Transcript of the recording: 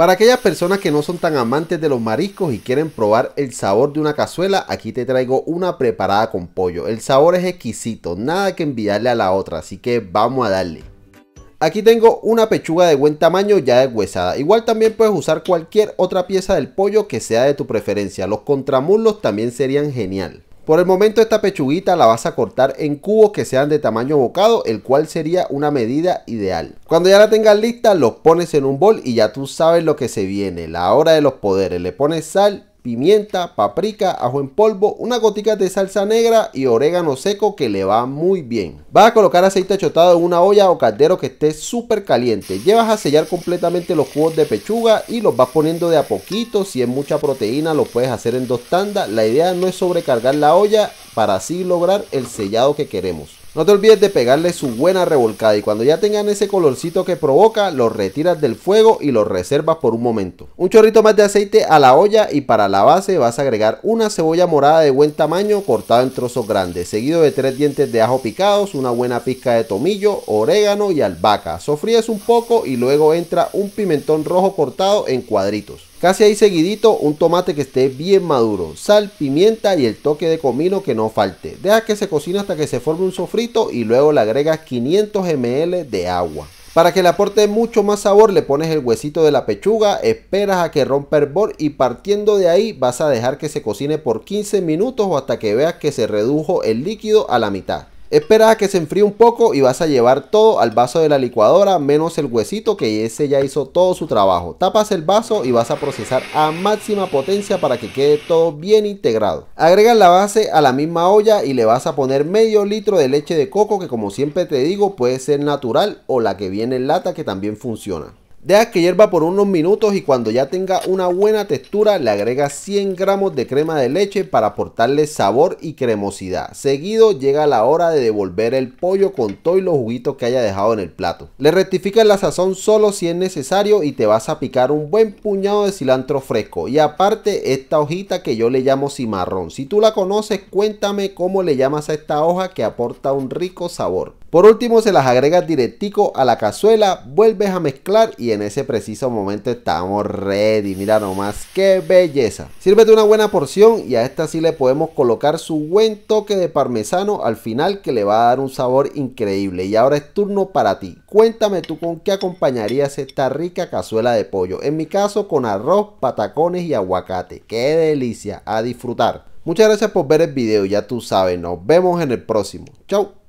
Para aquellas personas que no son tan amantes de los mariscos y quieren probar el sabor de una cazuela, aquí te traigo una preparada con pollo. El sabor es exquisito, nada que enviarle a la otra, así que vamos a darle. Aquí tengo una pechuga de buen tamaño ya deshuesada. Igual también puedes usar cualquier otra pieza del pollo que sea de tu preferencia. Los contramuslos también serían genial. Por el momento esta pechuguita la vas a cortar en cubos que sean de tamaño bocado, el cual sería una medida ideal. Cuando ya la tengas lista, los pones en un bol y ya tú sabes lo que se viene, la hora de los poderes. Le pones sal pimienta, paprika, ajo en polvo, una gotica de salsa negra y orégano seco que le va muy bien. Vas a colocar aceite achotado en una olla o caldero que esté súper caliente. Llevas a sellar completamente los cubos de pechuga y los vas poniendo de a poquito. Si es mucha proteína lo puedes hacer en dos tandas. La idea no es sobrecargar la olla para así lograr el sellado que queremos. No te olvides de pegarle su buena revolcada y cuando ya tengan ese colorcito que provoca, los retiras del fuego y los reservas por un momento. Un chorrito más de aceite a la olla y para la base vas a agregar una cebolla morada de buen tamaño cortada en trozos grandes, seguido de tres dientes de ajo picados, una buena pizca de tomillo, orégano y albahaca. Sofríes un poco y luego entra un pimentón rojo cortado en cuadritos. Casi ahí seguidito un tomate que esté bien maduro, sal, pimienta y el toque de comino que no falte. Deja que se cocine hasta que se forme un sofrito y luego le agregas 500 ml de agua. Para que le aporte mucho más sabor le pones el huesito de la pechuga, esperas a que rompa hervor y partiendo de ahí vas a dejar que se cocine por 15 minutos o hasta que veas que se redujo el líquido a la mitad. Espera a que se enfríe un poco y vas a llevar todo al vaso de la licuadora menos el huesito que ese ya hizo todo su trabajo. Tapas el vaso y vas a procesar a máxima potencia para que quede todo bien integrado. Agregas la base a la misma olla y le vas a poner medio litro de leche de coco que como siempre te digo puede ser natural o la que viene en lata que también funciona. Deja que hierva por unos minutos y cuando ya tenga una buena textura le agrega 100 gramos de crema de leche para aportarle sabor y cremosidad. Seguido llega la hora de devolver el pollo con todo y los juguitos que haya dejado en el plato. Le rectificas la sazón solo si es necesario y te vas a picar un buen puñado de cilantro fresco. Y aparte esta hojita que yo le llamo cimarrón. Si tú la conoces cuéntame cómo le llamas a esta hoja que aporta un rico sabor. Por último, se las agregas directico a la cazuela, vuelves a mezclar y en ese preciso momento estamos ready. Mira nomás, qué belleza. Sírvete una buena porción y a esta sí le podemos colocar su buen toque de parmesano al final que le va a dar un sabor increíble. Y ahora es turno para ti. Cuéntame tú con qué acompañarías esta rica cazuela de pollo. En mi caso con arroz, patacones y aguacate. ¡Qué delicia! A disfrutar. Muchas gracias por ver el video, ya tú sabes, nos vemos en el próximo. Chao.